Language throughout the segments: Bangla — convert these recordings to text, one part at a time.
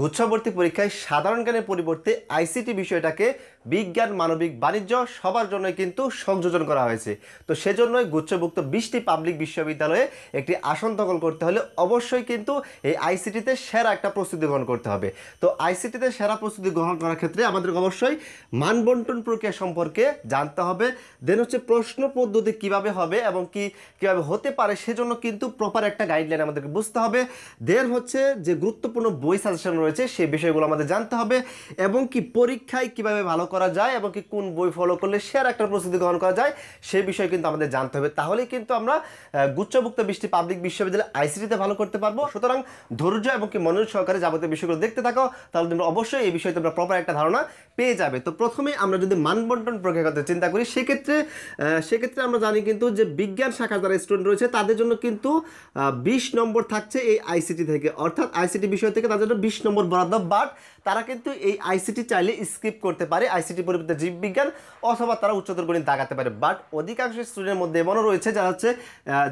গুচ্ছাবর্তী পরীক্ষায় সাধারণ জ্ঞানের পরিবর্তে আইসিটি বিষয়টাকে বিজ্ঞান মানবিক বাণিজ্য সবার জন্য কিন্তু সংযোজন করা হয়েছে তো সেজন্যই গুচ্ছভুক্ত বিশটি পাবলিক বিশ্ববিদ্যালয়ে একটি আসন দখল করতে হলে অবশ্যই কিন্তু এই আইসিটিতে সেরা একটা প্রস্তুতি গ্রহণ করতে হবে তো আইসিটিতে সেরা প্রস্তুতি গ্রহণ করার ক্ষেত্রে আমাদের অবশ্যই মানবন্টন প্রক্রিয়া সম্পর্কে জানতে হবে দেন হচ্ছে প্রশ্ন পদ্ধতি কিভাবে হবে এবং কি কীভাবে হতে পারে সেজন্য কিন্তু প্রপার একটা গাইডলাইন আমাদেরকে বুঝতে হবে দেন হচ্ছে যে গুরুত্বপূর্ণ বই সাজেশন কোয়েশ্চেন রয়েছে সেই বিষয়গুলো আমাদের জানতে হবে এবং কি পরীক্ষায় কিভাবে ভালো করা যায় এবং কি কোন বই ফলো করলে সেরা একটা প্রস্তুতি গ্রহণ করা যায় সেই বিষয়ে কিন্তু আমাদের জানতে হবে তাহলেই কিন্তু আমরা গুচ্ছভুক্ত বৃষ্টি পাবলিক বিশ্ববিদ্যালয় আইসিটিতে ভালো করতে পারবো সুতরাং ধৈর্য এবং কি মনোজ সহকারে যাবতীয় বিষয়গুলো দেখতে থাকো তাহলে তোমরা অবশ্যই এই বিষয়ে তোমরা প্রপার একটা ধারণা পেয়ে যাবে তো প্রথমে আমরা যদি মানবন্টন প্রক্রিয়ার কথা চিন্তা করি সেক্ষেত্রে সেক্ষেত্রে আমরা জানি কিন্তু যে বিজ্ঞান শাখার যারা স্টুডেন্ট রয়েছে তাদের জন্য কিন্তু বিশ নম্বর থাকছে এই আইসিটি থেকে অর্থাৎ আইসিটি বিষয় থেকে তাদের জন্য বিশ নম্বর বরাদ্দ বাট তারা কিন্তু এই আইসিটি চাইলে স্কিপ করতে পারে আইসিটি পরিবর্তে জীববিজ্ঞান অথবা তারা উচ্চতর গণিত দাগাতে পারে বাট অধিকাংশ স্টুডেন্টের মধ্যে এমনও রয়েছে যারা হচ্ছে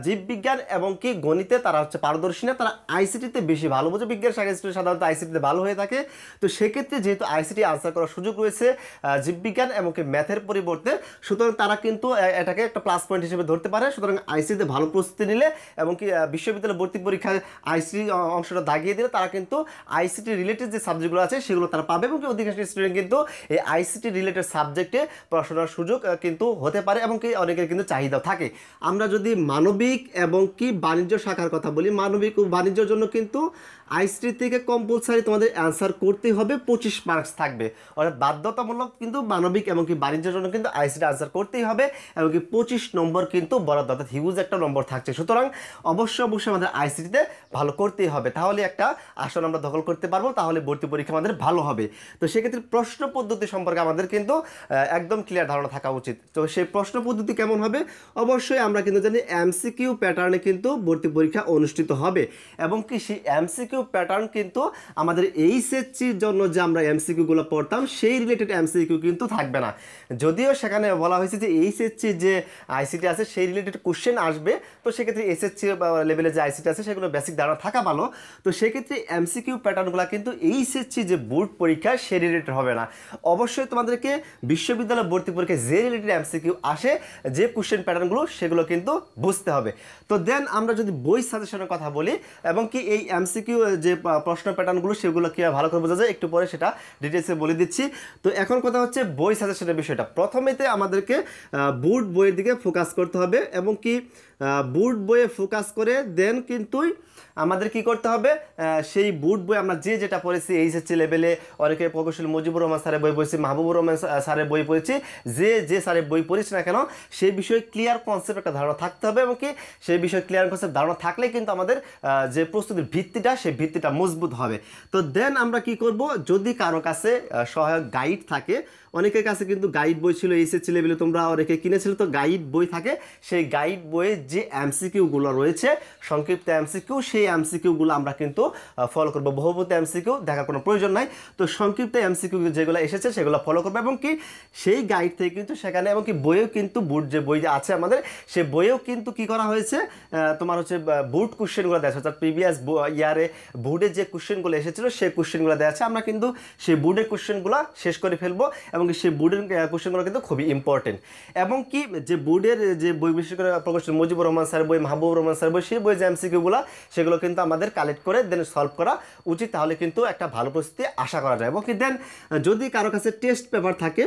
জীববিজ্ঞান এবং কি গণিতে তারা হচ্ছে পারদর্শী না তারা আইসিটিতে বেশি ভালো বোঝে বিজ্ঞান শাখা স্টুডেন্ট সাধারণত আইসিটিতে ভালো হয়ে থাকে তো সেক্ষেত্রে যেহেতু আইসিটি আনসার করার সুযোগ রয়েছে জীববিজ্ঞান এবং কি ম্যাথের পরিবর্তে সুতরাং তারা কিন্তু এটাকে একটা প্লাস পয়েন্ট হিসেবে ধরতে পারে সুতরাং আইসিটিতে ভালো প্রস্তুতি নিলে এবং কি বিশ্ববিদ্যালয় ভর্তি পরীক্ষায় আইসিটি অংশটা দাগিয়ে দিলে তারা কিন্তু আইসিটি আইসিটি রিলেটেড যে সাবজেক্টগুলো আছে সেগুলো তারা পাবে এবং অধিকাংশ স্টুডেন্ট কিন্তু এই আইসিটি রিলেটেড সাবজেক্টে পড়াশোনার সুযোগ কিন্তু হতে পারে এবং কি অনেকের কিন্তু চাহিদাও থাকে আমরা যদি মানবিক এবং কি বাণিজ্য শাখার কথা বলি মানবিক ও বাণিজ্যর জন্য কিন্তু আইসিটি থেকে কম্পালসারি তোমাদের অ্যান্সার করতে হবে পঁচিশ মার্কস থাকবে অর্থাৎ বাধ্যতামূলক কিন্তু মানবিক এবং কি বাণিজ্যের জন্য কিন্তু আইসিটি অ্যান্সার করতেই হবে এবং কি পঁচিশ নম্বর কিন্তু বরাদ্দ অর্থাৎ হিউজ একটা নম্বর থাকছে সুতরাং অবশ্যই অবশ্যই আমাদের আইসিটিতে ভালো করতেই হবে তাহলে একটা আসন আমরা দখল করতে পারবো তাহলে ভর্তি পরীক্ষা আমাদের ভালো হবে তো সেক্ষেত্রে প্রশ্ন পদ্ধতি সম্পর্কে আমাদের কিন্তু একদম ক্লিয়ার ধারণা থাকা উচিত তো সেই প্রশ্ন পদ্ধতি কেমন হবে অবশ্যই আমরা কিন্তু জানি এমসিকিউ প্যাটার্নে কিন্তু ভর্তি পরীক্ষা অনুষ্ঠিত হবে এবং কি সেই এমসিকিউ প্যাটার্ন কিন্তু আমাদের এইচএসসির জন্য যে আমরা এমসিকিউগুলো পড়তাম সেই রিলেটেড এমসিকিউ কিন্তু থাকবে না যদিও সেখানে বলা হয়েছে যে সেচি যে আইসিটি আছে সেই রিলেটেড কোশ্চেন আসবে তো সেক্ষেত্রে এসএসসি লেভেলে যে আইসিটি আছে সেগুলো বেসিক ধারণা থাকা ভালো তো সেক্ষেত্রে এমসিকিউ প্যাটার্নগুলো পরীক্ষাগুলো কিন্তু এইচএসসি যে বোর্ড পরীক্ষা সে রিলেটেড হবে না অবশ্যই তোমাদেরকে বিশ্ববিদ্যালয় ভর্তি পরীক্ষায় যে রিলেটেড এমসিকিউ আসে যে কোশ্চেন প্যাটার্নগুলো সেগুলো কিন্তু বুঝতে হবে তো দেন আমরা যদি বই সাজেশনের কথা বলি এবং কি এই এমসিকিউ যে প্রশ্ন প্যাটার্নগুলো সেগুলো কীভাবে ভালো করে বোঝা যায় একটু পরে সেটা ডিটেলসে বলে দিচ্ছি তো এখন কথা হচ্ছে বই সাজেশনের বিষয়টা প্রথমেতে আমাদেরকে বোর্ড বইয়ের দিকে ফোকাস করতে হবে এবং কি বুট বইয়ে ফোকাস করে দেন কিন্তুই আমাদের কি করতে হবে সেই বুট বই আমরা যে নিজে যেটা পড়েছি এইচএসসি লেভেলে অনেকে প্রকৌশল মুজিবুর রহমান স্যারের বই পড়েছি মাহবুবুর রহমান স্যারের বই পড়েছি যে যে স্যারের বই পড়িস না কেন সেই বিষয়ে ক্লিয়ার কনসেপ্ট একটা ধারণা থাকতে হবে এবং কি সেই বিষয়ে ক্লিয়ার কনসেপ্ট ধারণা থাকলে কিন্তু আমাদের যে প্রস্তুতির ভিত্তিটা সেই ভিত্তিটা মজবুত হবে তো দেন আমরা কি করব যদি কারো কাছে সহায়ক গাইড থাকে অনেকের কাছে কিন্তু গাইড বই ছিল এসএসসি লেভেলে তোমরা অনেকে কিনেছিল তো গাইড বই থাকে সেই গাইড বইয়ে যে এমসিকিউগুলো রয়েছে সংক্ষিপ্ত এমসিকিউ সেই এমসিকিউগুলো আমরা কিন্তু ফলো করবো বহুভূত এমসিকিউ দেখার কোনো প্রয়োজন নাই তো সংক্ষিপ্ত এমসিকিউ যেগুলো এসেছে সেগুলো ফলো করবে এবং কি সেই গাইড থেকে কিন্তু সেখানে এবং কি বইয়েও কিন্তু বুট যে বই আছে আমাদের সে বইয়েও কিন্তু কি করা হয়েছে তোমার হচ্ছে বুট কোশ্চেনগুলো দেওয়া অর্থাৎ প্রিভিয়াস ইয়ারে বুটে যে কোশ্চেনগুলো এসেছিলো সেই কোশ্চেনগুলো দেওয়া আছে আমরা কিন্তু সেই বুটের কোশ্চেনগুলো শেষ করে ফেলবো এবং সেই বুটের কোশ্চেনগুলো কিন্তু খুবই ইম্পর্টেন্ট এবং কি যে বুডের যে বই বিশেষ করে প্রফেসর মুজিবুর রহমান স্যার বই মাহবুব রহমান স্যার বই সেই বই যে এমসিকিউগুলো সেগুলো কিন্তু আমাদের কালেক্ট করে দেন সলভ করা উচিত তাহলে কিন্তু একটা ভালো পরিস্থিতি আশা করা যায় ওকে দেন যদি কারো কাছে টেস্ট পেপার থাকে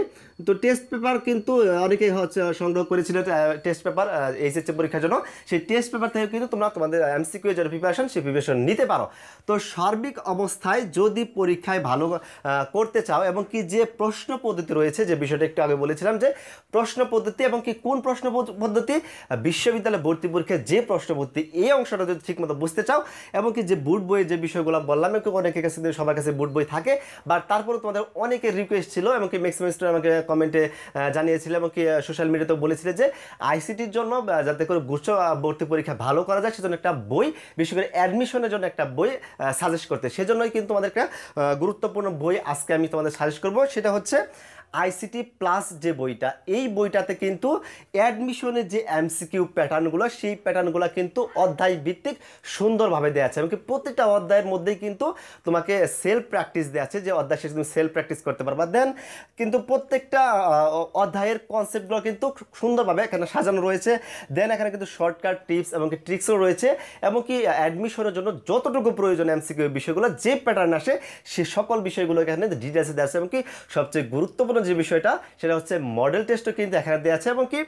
তো টেস্ট পেপার কিন্তু অনেকেই হচ্ছে সংগ্রহ করেছিল টেস্ট পেপার এইচএসসি পরীক্ষার জন্য সেই টেস্ট পেপার থেকে কিন্তু তোমরা তোমাদের এমসিকিউ এর প্রিপারেশন সেই প্রিপারেশন নিতে পারো তো সার্বিক অবস্থায় যদি পরীক্ষায় ভালো করতে চাও এবং কি যে প্রশ্ন পদ্ধতি রয়েছে যে বিষয়টা একটু আগে বলেছিলাম যে প্রশ্ন পদ্ধতি এবং কি কোন প্রশ্ন পদ্ধতি বিশ্ববিদ্যালয় ভর্তি পরীক্ষায় যে প্রশ্ন পদ্ধতি এই অংশটা যদি ঠিকমতো বুঝতে চাও এবং কি যে বুট বইয়ে যে বিষয়গুলো বললাম একটু অনেকের কাছে সবার কাছে বুট বই থাকে বাট তারপরে তোমাদের অনেকের রিকোয়েস্ট ছিল এমনকি ম্যাক্সিমাম স্টুডেন্ট আমাকে কমেন্টে জানিয়েছিল এমনকি সোশ্যাল মিডিয়াতেও বলেছিল যে আইসিটির জন্য যাতে করে গুচ্ছ ভর্তি পরীক্ষা ভালো করা যায় সেজন্য একটা বই বিশেষ করে অ্যাডমিশনের জন্য একটা বই সাজেস্ট করতে সেজন্যই কিন্তু আমাদের একটা গুরুত্বপূর্ণ বই আজকে আমি তোমাদের সাজেস্ট করবো সেটা হচ্ছে আইসিটি প্লাস যে বইটা এই বইটাতে কিন্তু অ্যাডমিশনের যে এমসিকিউ প্যাটার্নগুলো সেই প্যাটার্নগুলো কিন্তু অধ্যায় ভিত্তিক সুন্দরভাবে দেওয়া আছে এমনকি প্রতিটা অধ্যায়ের মধ্যেই কিন্তু তোমাকে সেলফ প্র্যাকটিস দেওয়া আছে যে অধ্যায় শেষে তুমি সেলফ প্র্যাকটিস করতে পারবা দেন কিন্তু প্রত্যেকটা অধ্যায়ের কনসেপ্টগুলো কিন্তু সুন্দরভাবে এখানে সাজানো রয়েছে দেন এখানে কিন্তু শর্টকাট টিপস এমনকি ট্রিক্সও রয়েছে এমনকি অ্যাডমিশনের জন্য যতটুকু প্রয়োজন এমসিকিউ বিষয়গুলো যে প্যাটার্ন আসে সে সকল বিষয়গুলো এখানে ডিটেলসে দেওয়া আছে এমনকি সবচেয়ে গুরুত্বপূর্ণ যে বিষয়টা সেটা হচ্ছে মডেল টেস্টও কিন্তু এখানে দেওয়া আছে এবং কি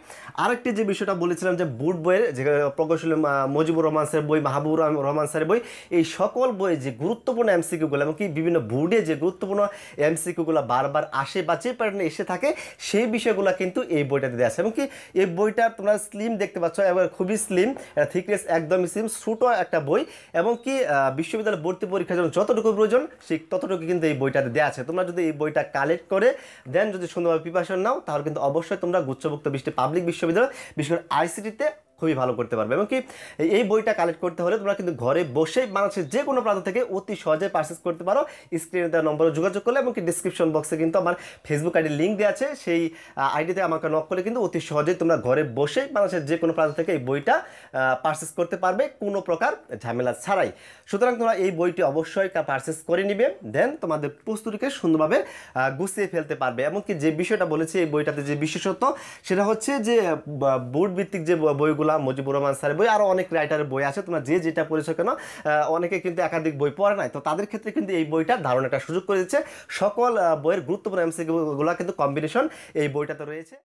আরেকটি যে বিষয়টা বলেছিলাম যে বুট বইয়ের যে প্রকৌশল মুজিবুর রহমান স্যারের বই মাহবুবুর রহমান স্যারের বই এই সকল বই যে গুরুত্বপূর্ণ এমসিকিউগুলো এবং কি বিভিন্ন বোর্ডে যে গুরুত্বপূর্ণ এমসিকিউগুলো বারবার আসে বা যে প্যাটার্নে এসে থাকে সেই বিষয়গুলো কিন্তু এই বইটাতে দেওয়া আছে এবং কি এই বইটা তোমরা স্লিম দেখতে পাচ্ছ এবার খুবই স্লিম থিকনেস একদমই স্লিম ছোটো একটা বই এবং কি বিশ্ববিদ্যালয় ভর্তি পরীক্ষার জন্য যতটুকু প্রয়োজন সেই ততটুকু কিন্তু এই বইটাতে দেওয়া আছে তোমরা যদি এই বইটা কালেক্ট করে দেন যদি সুন্দরভাবে প্রিপারেশন নাও তাহলে কিন্তু অবশ্যই তোমরা গুচ্ছভুক্ত বৃষ্টি পাবলিক বিশ্ববিদ্যালয় বিশেষ করে আইসিটিতে খুবই ভালো করতে পারবে এবং কি এই বইটা কালেক্ট করতে হলে তোমরা কিন্তু ঘরে বসে বাংলাদেশের যে কোনো প্রান্ত থেকে অতি সহজে পারচেস করতে পারো স্ক্রিনে দেওয়া নম্বরে যোগাযোগ করলে এবং কি ডিসক্রিপশন বক্সে কিন্তু আমার ফেসবুক আইডির লিঙ্ক দেওয়া আছে সেই আইডিতে আমাকে নক করলে কিন্তু অতি সহজে তোমরা ঘরে বসে বাংলাদেশের যে কোনো প্রান্ত থেকে এই বইটা পারচেস করতে পারবে কোনো প্রকার ঝামেলা ছাড়াই সুতরাং তোমরা এই বইটি অবশ্যই পারচেস করে নিবে দেন তোমাদের প্রস্তুতিকে সুন্দরভাবে গুছিয়ে ফেলতে পারবে এমনকি যে বিষয়টা বলেছি এই বইটাতে যে বিশেষত্ব সেটা হচ্ছে যে বোর্ড ভিত্তিক যে বইগুলো গোলাম মুজিবুর রহমান স্যারের বই আরও অনেক রাইটারের বই আছে তোমরা যে যেটা পড়েছো কেন অনেকে কিন্তু একাধিক বই পড়ে নাই তো তাদের ক্ষেত্রে কিন্তু এই বইটা ধারণ একটা সুযোগ করে দিচ্ছে সকল বইয়ের গুরুত্বপূর্ণ এমসিগুলো কিন্তু কম্বিনেশন এই বইটাতে রয়েছে